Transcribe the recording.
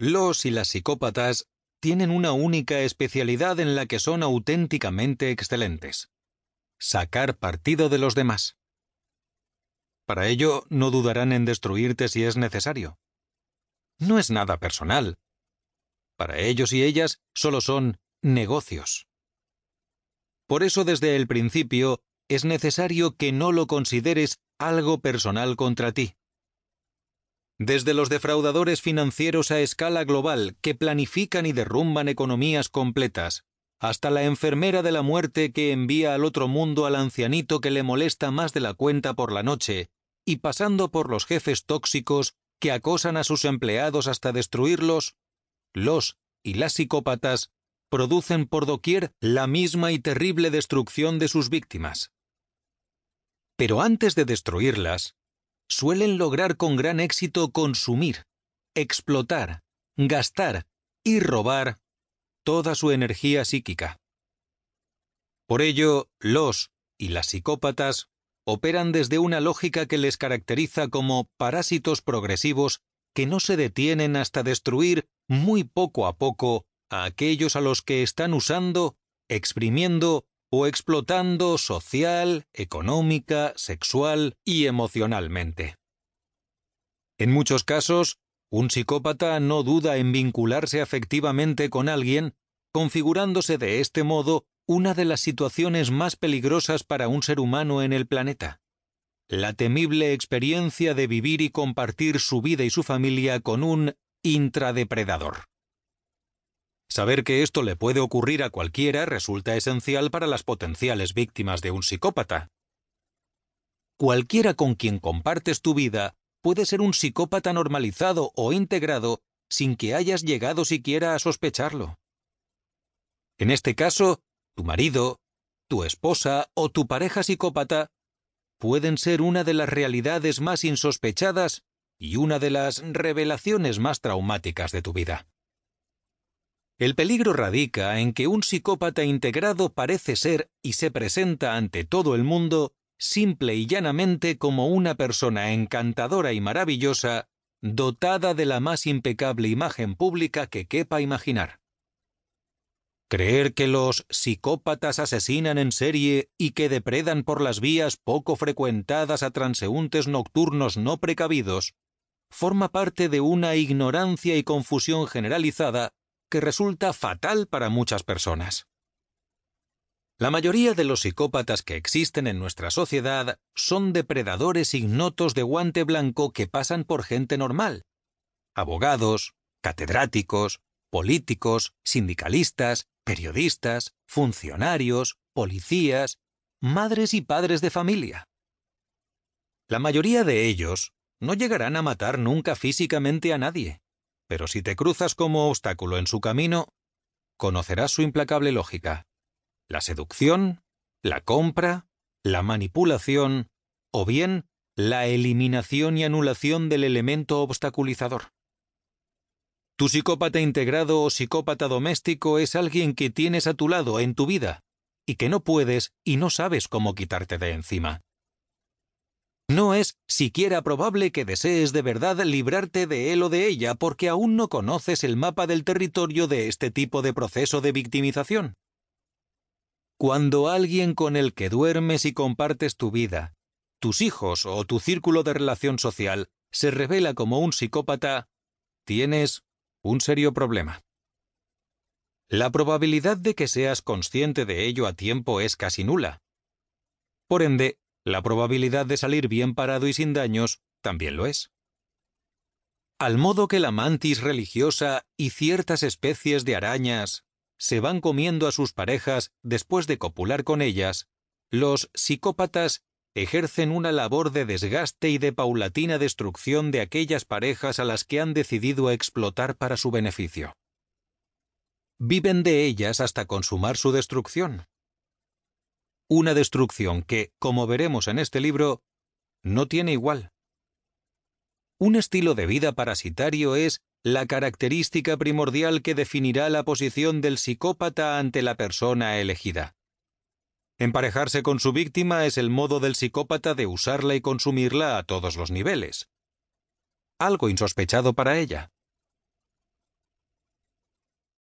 Los y las psicópatas tienen una única especialidad en la que son auténticamente excelentes. Sacar partido de los demás. Para ello, no dudarán en destruirte si es necesario. No es nada personal. Para ellos y ellas solo son negocios. Por eso desde el principio es necesario que no lo consideres algo personal contra ti desde los defraudadores financieros a escala global que planifican y derrumban economías completas, hasta la enfermera de la muerte que envía al otro mundo al ancianito que le molesta más de la cuenta por la noche, y pasando por los jefes tóxicos que acosan a sus empleados hasta destruirlos, los y las psicópatas producen por doquier la misma y terrible destrucción de sus víctimas. Pero antes de destruirlas, suelen lograr con gran éxito consumir, explotar, gastar y robar toda su energía psíquica. Por ello, los y las psicópatas operan desde una lógica que les caracteriza como parásitos progresivos que no se detienen hasta destruir muy poco a poco a aquellos a los que están usando, exprimiendo o explotando social, económica, sexual y emocionalmente. En muchos casos, un psicópata no duda en vincularse afectivamente con alguien, configurándose de este modo una de las situaciones más peligrosas para un ser humano en el planeta, la temible experiencia de vivir y compartir su vida y su familia con un intradepredador. Saber que esto le puede ocurrir a cualquiera resulta esencial para las potenciales víctimas de un psicópata. Cualquiera con quien compartes tu vida puede ser un psicópata normalizado o integrado sin que hayas llegado siquiera a sospecharlo. En este caso, tu marido, tu esposa o tu pareja psicópata pueden ser una de las realidades más insospechadas y una de las revelaciones más traumáticas de tu vida. El peligro radica en que un psicópata integrado parece ser y se presenta ante todo el mundo simple y llanamente como una persona encantadora y maravillosa, dotada de la más impecable imagen pública que quepa imaginar. Creer que los psicópatas asesinan en serie y que depredan por las vías poco frecuentadas a transeúntes nocturnos no precavidos forma parte de una ignorancia y confusión generalizada que resulta fatal para muchas personas. La mayoría de los psicópatas que existen en nuestra sociedad son depredadores ignotos de guante blanco que pasan por gente normal. Abogados, catedráticos, políticos, sindicalistas, periodistas, funcionarios, policías, madres y padres de familia. La mayoría de ellos no llegarán a matar nunca físicamente a nadie, pero si te cruzas como obstáculo en su camino, conocerás su implacable lógica. La seducción, la compra, la manipulación o bien la eliminación y anulación del elemento obstaculizador. Tu psicópata integrado o psicópata doméstico es alguien que tienes a tu lado en tu vida y que no puedes y no sabes cómo quitarte de encima. No es siquiera probable que desees de verdad librarte de él o de ella porque aún no conoces el mapa del territorio de este tipo de proceso de victimización. Cuando alguien con el que duermes y compartes tu vida, tus hijos o tu círculo de relación social se revela como un psicópata, tienes un serio problema. La probabilidad de que seas consciente de ello a tiempo es casi nula. Por ende, la probabilidad de salir bien parado y sin daños también lo es. Al modo que la mantis religiosa y ciertas especies de arañas se van comiendo a sus parejas después de copular con ellas, los psicópatas ejercen una labor de desgaste y de paulatina destrucción de aquellas parejas a las que han decidido explotar para su beneficio. Viven de ellas hasta consumar su destrucción, una destrucción que, como veremos en este libro, no tiene igual. Un estilo de vida parasitario es la característica primordial que definirá la posición del psicópata ante la persona elegida. Emparejarse con su víctima es el modo del psicópata de usarla y consumirla a todos los niveles. Algo insospechado para ella.